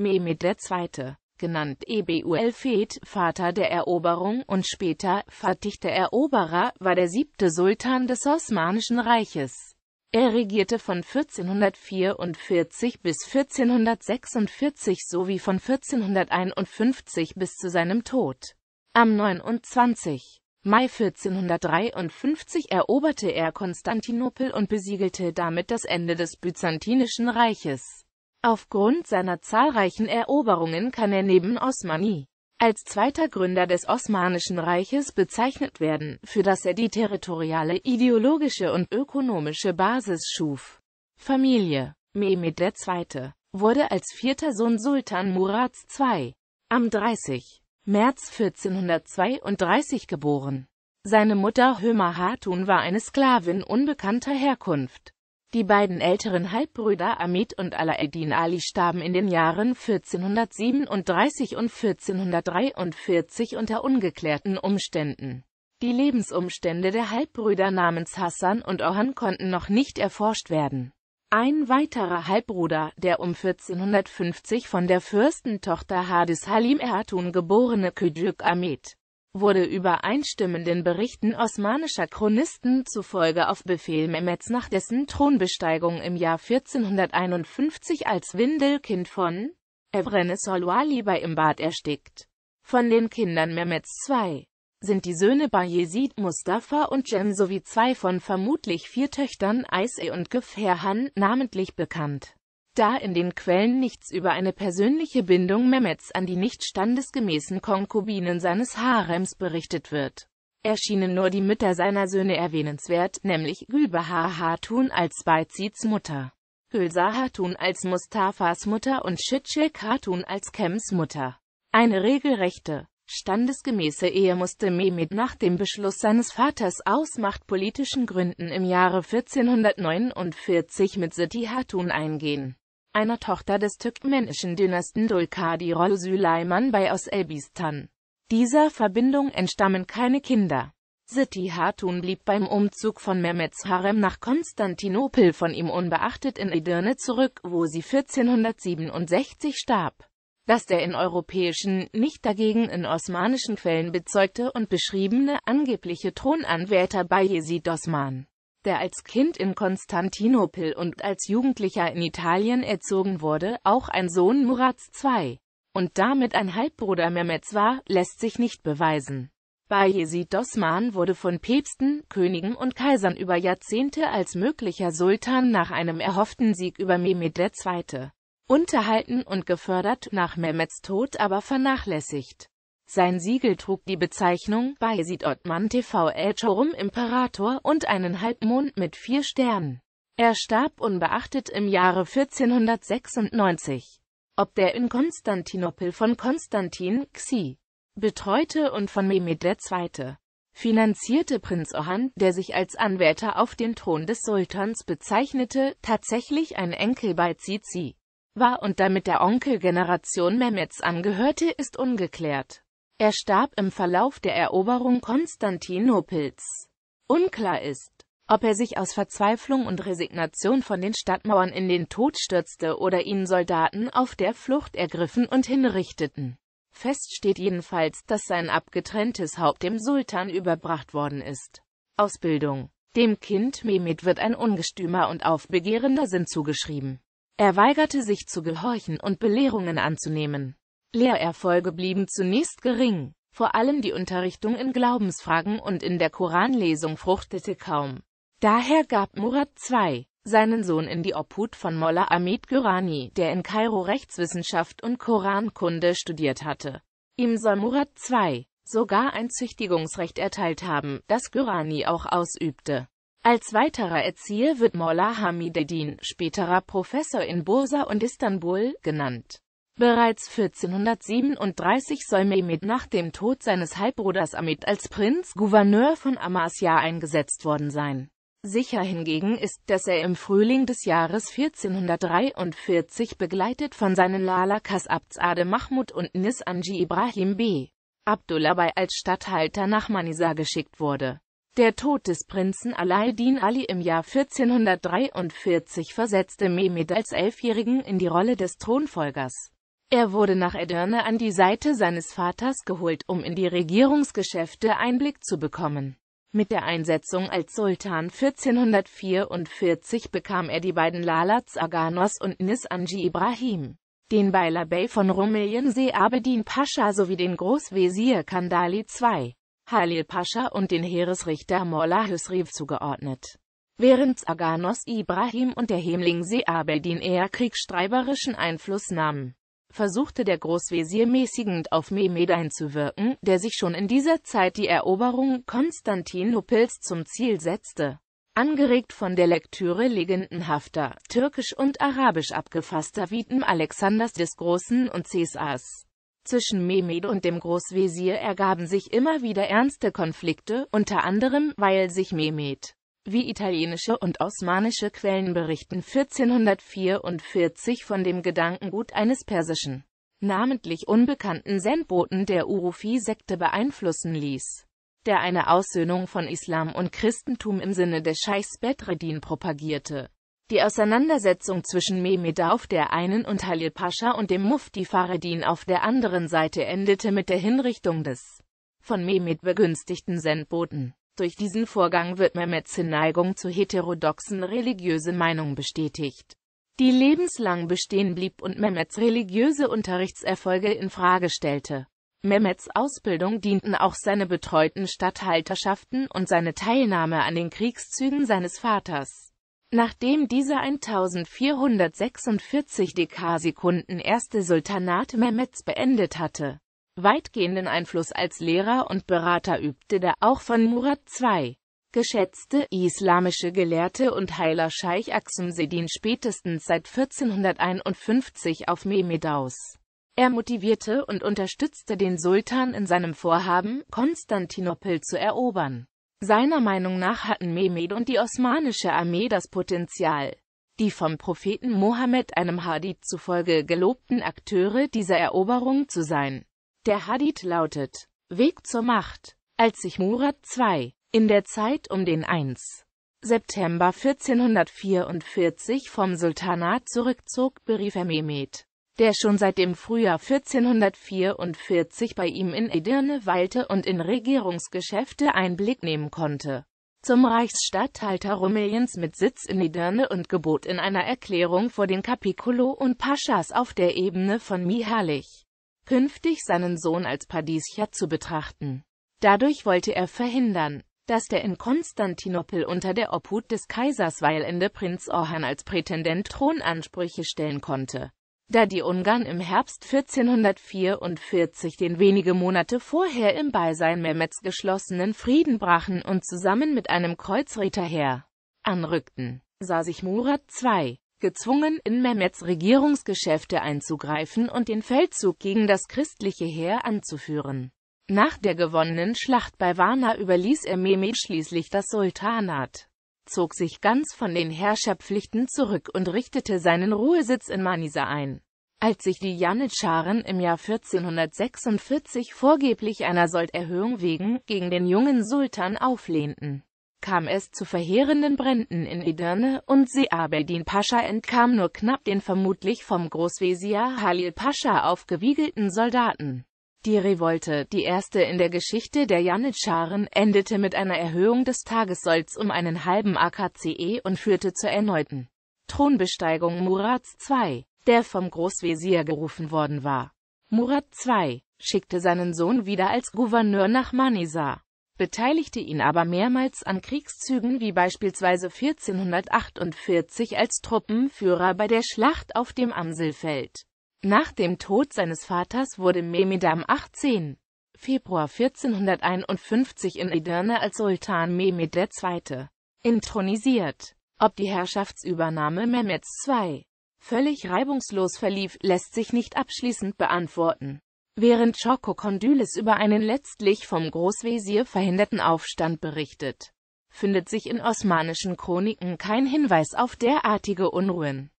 Mehmed II., genannt Ebu'l-Feth, Vater der Eroberung und später Fatih der Eroberer, war der siebte Sultan des Osmanischen Reiches. Er regierte von 1444 bis 1446 sowie von 1451 bis zu seinem Tod. Am 29. Mai 1453 eroberte er Konstantinopel und besiegelte damit das Ende des Byzantinischen Reiches. Aufgrund seiner zahlreichen Eroberungen kann er neben Osmani als zweiter Gründer des Osmanischen Reiches bezeichnet werden, für das er die territoriale, ideologische und ökonomische Basis schuf. Familie Mehmed II. wurde als vierter Sohn Sultan Murads II. am 30. März 1432 geboren. Seine Mutter Hömer Hatun war eine Sklavin unbekannter Herkunft. Die beiden älteren Halbbrüder Hamid und Alaeddin Ali starben in den Jahren 1437 und 1443 unter ungeklärten Umständen. Die Lebensumstände der Halbbrüder namens Hassan und Ohan konnten noch nicht erforscht werden. Ein weiterer Halbbruder, der um 1450 von der Fürstentochter Hadis Halim Erhatun geborene Küçük Ahmed wurde übereinstimmenden Berichten osmanischer Chronisten zufolge auf Befehl Mehmets nach dessen Thronbesteigung im Jahr 1451 als Windelkind von Evrene Solwali bei Imbad erstickt. Von den Kindern Mehmets II sind die Söhne Bayezid, Mustafa und Cem sowie zwei von vermutlich vier Töchtern Aiseh und Geferhan namentlich bekannt da in den Quellen nichts über eine persönliche Bindung Mehmets an die nicht standesgemäßen Konkubinen seines Harems berichtet wird, erschienen nur die Mütter seiner Söhne erwähnenswert, nämlich Gülbahar Hatun als Beizids Mutter, Gülsar Hatun als Mustafas Mutter und Schitschilk Hatun als Kems Mutter. Eine regelrechte, standesgemäße Ehe musste Mehmet nach dem Beschluss seines Vaters aus machtpolitischen Gründen im Jahre 1449 mit Siti Hatun eingehen einer Tochter des türkmenischen Dynasten Dulkadirol Süleyman bei aus Dieser Verbindung entstammen keine Kinder. Siti Hatun blieb beim Umzug von Mehmets Harem nach Konstantinopel von ihm unbeachtet in Edirne zurück, wo sie 1467 starb. Dass der in europäischen, nicht dagegen in osmanischen Quellen bezeugte und beschriebene angebliche Thronanwärter bei Yesid Osman der als Kind in Konstantinopel und als Jugendlicher in Italien erzogen wurde, auch ein Sohn Murats II und damit ein Halbbruder Mehmets war, lässt sich nicht beweisen. Bayezid Osman wurde von Päpsten, Königen und Kaisern über Jahrzehnte als möglicher Sultan nach einem erhofften Sieg über Mehmed II. unterhalten und gefördert, nach Mehmets Tod aber vernachlässigt. Sein Siegel trug die Bezeichnung Bayezid Ottman TV El Chorum Imperator und einen Halbmond mit vier Sternen. Er starb unbeachtet im Jahre 1496. Ob der in Konstantinopel von Konstantin Xi betreute und von Mehmed II. finanzierte Prinz Ohan, der sich als Anwärter auf den Thron des Sultans bezeichnete, tatsächlich ein Enkel bei Zizi war und damit der Onkelgeneration Mehmeds angehörte, ist ungeklärt. Er starb im Verlauf der Eroberung Konstantinopels. Unklar ist, ob er sich aus Verzweiflung und Resignation von den Stadtmauern in den Tod stürzte oder ihn Soldaten auf der Flucht ergriffen und hinrichteten. Fest steht jedenfalls, dass sein abgetrenntes Haupt dem Sultan überbracht worden ist. Ausbildung Dem Kind Mehmet wird ein ungestümer und aufbegehrender Sinn zugeschrieben. Er weigerte sich zu gehorchen und Belehrungen anzunehmen. Lehrerfolge blieben zunächst gering. Vor allem die Unterrichtung in Glaubensfragen und in der Koranlesung fruchtete kaum. Daher gab Murat II. seinen Sohn in die Obhut von Molla Ahmed Gürani, der in Kairo Rechtswissenschaft und Korankunde studiert hatte. Ihm soll Murat II. sogar ein Züchtigungsrecht erteilt haben, das Gürani auch ausübte. Als weiterer Erzieher wird Molla Hamideddin, späterer Professor in Bursa und Istanbul, genannt. Bereits 1437 soll Mehmed nach dem Tod seines Halbbruders Ahmed als Prinz, Gouverneur von Amasya eingesetzt worden sein. Sicher hingegen ist, dass er im Frühling des Jahres 1443 begleitet von seinen Lalakas Abtsade Mahmud und Nisanji Ibrahim B. Abdullabai als Statthalter nach Manisa geschickt wurde. Der Tod des Prinzen Alauddin Ali im Jahr 1443 versetzte Mehmed als Elfjährigen in die Rolle des Thronfolgers. Er wurde nach Edirne an die Seite seines Vaters geholt, um in die Regierungsgeschäfte Einblick zu bekommen. Mit der Einsetzung als Sultan 1444 bekam er die beiden Lalats Aganos und Nisanji Ibrahim, den Beyler Bey von Rumeliensee Abedin Pascha sowie den Großwesir Kandali II, Halil Pascha und den Heeresrichter Molla Hüsrev zugeordnet. Während Aganos Ibrahim und der Hemling Abedin eher kriegsstreiberischen Einfluss nahmen versuchte der Großwesir mäßigend auf Mehmed einzuwirken, der sich schon in dieser Zeit die Eroberung Konstantinopels zum Ziel setzte. Angeregt von der Lektüre legendenhafter, türkisch und arabisch abgefasster Viten Alexanders des Großen und Caesars. Zwischen Mehmed und dem Großwesir ergaben sich immer wieder ernste Konflikte, unter anderem, weil sich Mehmed wie italienische und osmanische Quellen berichten 1444 von dem Gedankengut eines persischen, namentlich unbekannten Sendboten der Urufi-Sekte beeinflussen ließ, der eine Aussöhnung von Islam und Christentum im Sinne des Scheichs Bedreddin propagierte. Die Auseinandersetzung zwischen Mehmed auf der einen und Halil Pascha und dem Mufti Fareddin auf der anderen Seite endete mit der Hinrichtung des von Mehmed begünstigten Sendboten. Durch diesen Vorgang wird Mehmeds Neigung zu heterodoxen religiösen Meinungen bestätigt, die lebenslang bestehen blieb und Mehmets religiöse Unterrichtserfolge in Frage stellte. Mehmets Ausbildung dienten auch seine betreuten Statthalterschaften und seine Teilnahme an den Kriegszügen seines Vaters. Nachdem dieser 1446 Dekarsekunden erste Sultanat Mehmets beendet hatte, weitgehenden Einfluss als Lehrer und Berater übte der auch von Murat II. geschätzte islamische Gelehrte und Heiler Scheich Aksum Sedin spätestens seit 1451 auf Mehmed aus. Er motivierte und unterstützte den Sultan in seinem Vorhaben, Konstantinopel zu erobern. Seiner Meinung nach hatten Mehmed und die osmanische Armee das Potenzial, die vom Propheten Mohammed einem Hadith zufolge gelobten Akteure dieser Eroberung zu sein. Der Hadith lautet Weg zur Macht. Als sich Murat II. in der Zeit um den 1. September 1444 vom Sultanat zurückzog, berief er Mehmed, der schon seit dem Frühjahr 1444 bei ihm in Edirne weilte und in Regierungsgeschäfte Einblick nehmen konnte, zum Reichsstatthalter Rumeliens mit Sitz in Edirne und gebot in einer Erklärung vor den Capicolo und Paschas auf der Ebene von Mihalich künftig seinen Sohn als Padischer zu betrachten. Dadurch wollte er verhindern, dass der in Konstantinopel unter der Obhut des Kaisers weilende Prinz Orhan als Prätendent Thronansprüche stellen konnte. Da die Ungarn im Herbst 1444 den wenige Monate vorher im Beisein Mehmets geschlossenen Frieden brachen und zusammen mit einem Kreuzrichterheer anrückten, sah sich Murat II gezwungen, in Mehmets Regierungsgeschäfte einzugreifen und den Feldzug gegen das christliche Heer anzuführen. Nach der gewonnenen Schlacht bei Varna überließ er Mehmet schließlich das Sultanat, zog sich ganz von den Herrscherpflichten zurück und richtete seinen Ruhesitz in Manisa ein. Als sich die Janitscharen im Jahr 1446 vorgeblich einer Solderhöhung wegen gegen den jungen Sultan auflehnten, kam es zu verheerenden Bränden in Edirne und Seabedin Pascha entkam nur knapp den vermutlich vom Großwesir Halil Pascha aufgewiegelten Soldaten. Die Revolte, die erste in der Geschichte der Janitscharen, endete mit einer Erhöhung des Tagessolds um einen halben AKCE und führte zur erneuten Thronbesteigung Murats II, der vom Großwesir gerufen worden war. Murat II schickte seinen Sohn wieder als Gouverneur nach Manisa beteiligte ihn aber mehrmals an Kriegszügen wie beispielsweise 1448 als Truppenführer bei der Schlacht auf dem Amselfeld. Nach dem Tod seines Vaters wurde Mehmed am 18. Februar 1451 in Edirne als Sultan Mehmed II. intronisiert. Ob die Herrschaftsübernahme Mehmeds II. völlig reibungslos verlief, lässt sich nicht abschließend beantworten während Choco Schokokondylis über einen letztlich vom Großwesir verhinderten Aufstand berichtet, findet sich in osmanischen Chroniken kein Hinweis auf derartige Unruhen